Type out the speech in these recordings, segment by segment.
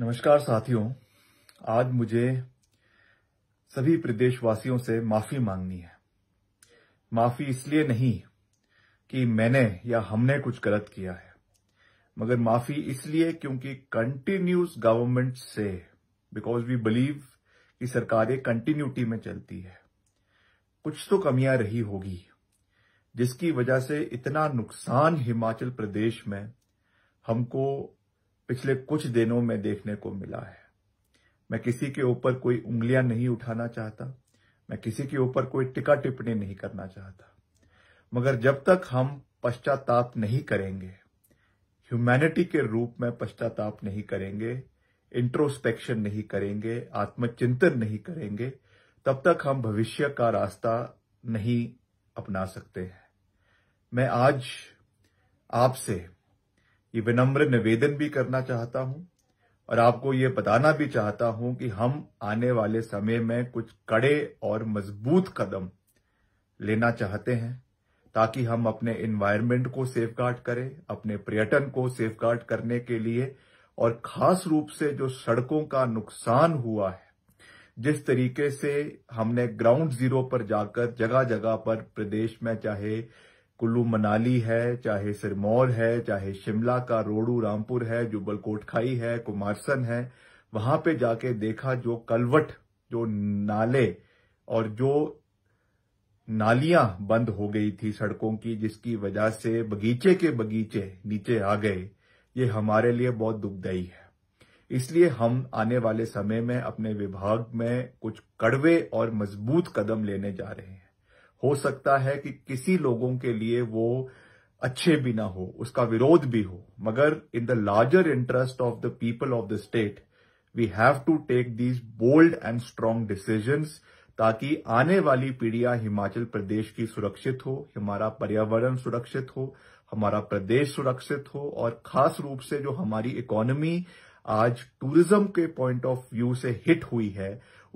नमस्कार साथियों आज मुझे सभी प्रदेशवासियों से माफी मांगनी है माफी इसलिए नहीं कि मैंने या हमने कुछ गलत किया है मगर माफी इसलिए क्योंकि कंटिन्यूस गवर्नमेंट से बिकॉज वी बिलीव कि सरकारें कंटिन्यूटी में चलती है कुछ तो कमियां रही होगी जिसकी वजह से इतना नुकसान हिमाचल प्रदेश में हमको पिछले कुछ दिनों में देखने को मिला है मैं किसी के ऊपर कोई उंगलियां नहीं उठाना चाहता मैं किसी के ऊपर कोई टिका टिप्पणी नहीं करना चाहता मगर जब तक हम पश्चाताप नहीं करेंगे ह्यूमैनिटी के रूप में पश्चाताप नहीं करेंगे इंट्रोस्पेक्शन नहीं करेंगे आत्मचिंतन नहीं करेंगे तब तक हम भविष्य का रास्ता नहीं अपना सकते हैं मैं आज आपसे ये विनम्र निवेदन भी करना चाहता हूं और आपको ये बताना भी चाहता हूं कि हम आने वाले समय में कुछ कड़े और मजबूत कदम लेना चाहते हैं ताकि हम अपने इन्वायरमेंट को सेफ गार्ड करें अपने पर्यटन को सेफ गार्ड करने के लिए और खास रूप से जो सड़कों का नुकसान हुआ है जिस तरीके से हमने ग्राउंड जीरो पर जाकर जगह जगह पर प्रदेश में चाहे कुल्लू मनाली है चाहे सिरमौर है चाहे शिमला का रोडू रामपुर है जुबल कोटखाई है कुमारसन है वहां पे जाके देखा जो कलवट जो नाले और जो नालियां बंद हो गई थी सड़कों की जिसकी वजह से बगीचे के बगीचे नीचे आ गए ये हमारे लिए बहुत दुखदायी है इसलिए हम आने वाले समय में अपने विभाग में कुछ कड़वे और मजबूत कदम लेने जा रहे हैं हो सकता है कि किसी लोगों के लिए वो अच्छे भी ना हो उसका विरोध भी हो मगर in the larger interest of the people of the state we have to take these bold and strong decisions ताकि आने वाली पीढ़ियां हिमाचल प्रदेश की सुरक्षित हो हमारा पर्यावरण सुरक्षित हो हमारा प्रदेश सुरक्षित हो और खास रूप से जो हमारी इकोनॉमी आज टूरिज्म के पॉइंट ऑफ व्यू से हिट हुई है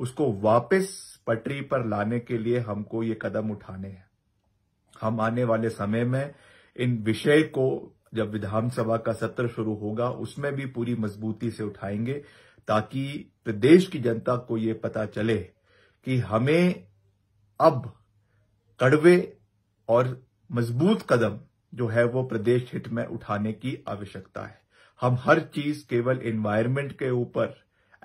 उसको वापस पटरी पर लाने के लिए हमको ये कदम उठाने हैं हम आने वाले समय में इन विषय को जब विधानसभा का सत्र शुरू होगा उसमें भी पूरी मजबूती से उठाएंगे ताकि प्रदेश की जनता को ये पता चले कि हमें अब कड़वे और मजबूत कदम जो है वो प्रदेश हित में उठाने की आवश्यकता है हम हर चीज केवल एनवायरमेंट के ऊपर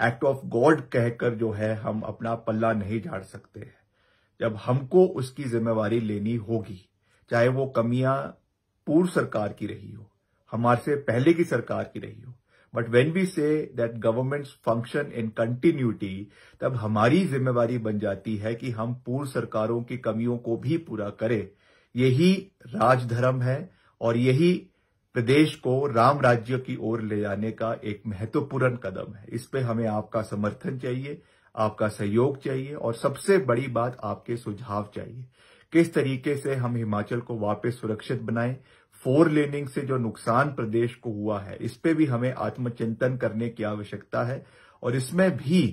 एक्ट ऑफ गॉड कहकर जो है हम अपना पल्ला नहीं झाड़ सकते जब हमको उसकी जिम्मेवारी लेनी होगी चाहे वो कमियां पूर्व सरकार की रही हो हमारे से पहले की सरकार की रही हो but when we say that government function in continuity तब हमारी जिम्मेवारी बन जाती है कि हम पूर्व सरकारों की कमियों को भी पूरा करें यही राजधर्म है और यही प्रदेश को राम राज्य की ओर ले जाने का एक महत्वपूर्ण कदम है इस पे हमें आपका समर्थन चाहिए आपका सहयोग चाहिए और सबसे बड़ी बात आपके सुझाव चाहिए किस तरीके से हम हिमाचल को वापस सुरक्षित बनाएं फोर लेनिंग से जो नुकसान प्रदेश को हुआ है इस पे भी हमें आत्मचिंतन करने की आवश्यकता है और इसमें भी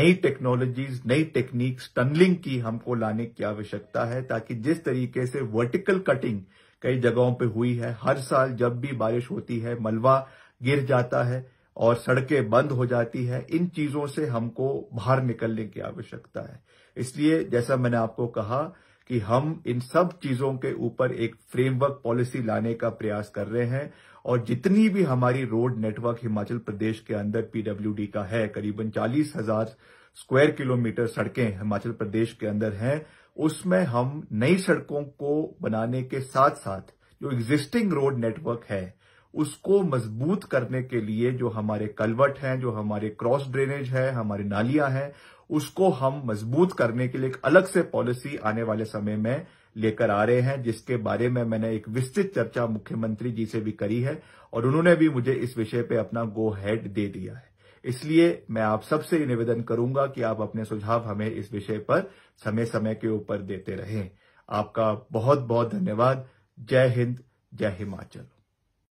नई टेक्नोलॉजीज नई टेक्निक्स टनलिंग की हमको लाने की आवश्यकता है ताकि जिस तरीके से वर्टिकल कटिंग कई जगहों पे हुई है हर साल जब भी बारिश होती है मलबा गिर जाता है और सड़कें बंद हो जाती है इन चीजों से हमको बाहर निकलने की आवश्यकता है इसलिए जैसा मैंने आपको कहा कि हम इन सब चीजों के ऊपर एक फ्रेमवर्क पॉलिसी लाने का प्रयास कर रहे हैं और जितनी भी हमारी रोड नेटवर्क हिमाचल प्रदेश के अंदर पीडब्ल्यूडी का है करीबन चालीस हजार स्क्वायर किलोमीटर सड़कें हिमाचल प्रदेश के अंदर हैं उसमें हम नई सड़कों को बनाने के साथ साथ जो एग्जिस्टिंग रोड नेटवर्क है उसको मजबूत करने के लिए जो हमारे कलवट हैं जो हमारे क्रॉस ड्रेनेज है हमारे नालियां हैं उसको हम मजबूत करने के लिए एक अलग से पॉलिसी आने वाले समय में लेकर आ रहे हैं जिसके बारे में मैंने एक विस्तृत चर्चा मुख्यमंत्री जी से भी करी है और उन्होंने भी मुझे इस विषय पे अपना गो हेड दे दिया है इसलिए मैं आप सबसे निवेदन करूंगा कि आप अपने सुझाव हमें इस विषय पर समय समय के ऊपर देते रहें आपका बहुत बहुत धन्यवाद जय हिंद जय हिमाचल